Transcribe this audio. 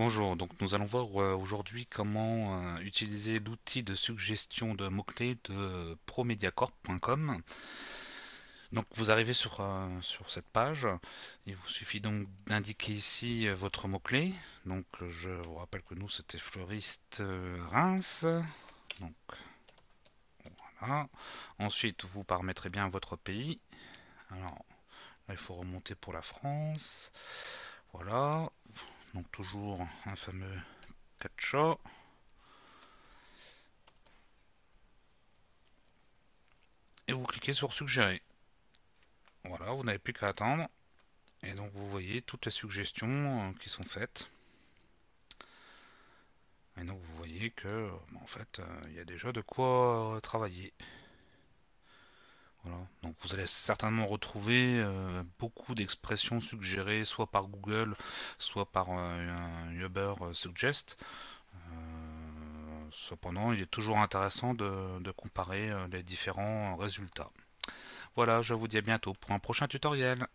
Bonjour, donc nous allons voir euh, aujourd'hui comment euh, utiliser l'outil de suggestion de mots-clés de promediacorp.com. Donc vous arrivez sur, euh, sur cette page, il vous suffit donc d'indiquer ici votre mot-clé. Donc je vous rappelle que nous c'était fleuriste Reims. Donc voilà. Ensuite vous paramétrez bien votre pays. Alors il faut remonter pour la France. Voilà, toujours un fameux up Et vous cliquez sur suggérer. Voilà, vous n'avez plus qu'à attendre. Et donc vous voyez toutes les suggestions euh, qui sont faites. Et donc vous voyez que, en fait, euh, il y a déjà de quoi euh, travailler. Donc vous allez certainement retrouver euh, beaucoup d'expressions suggérées soit par Google, soit par euh, un Uber euh, Suggest. cependant, il est toujours intéressant de, de comparer les différents résultats. Voilà, je vous dis à bientôt pour un prochain tutoriel.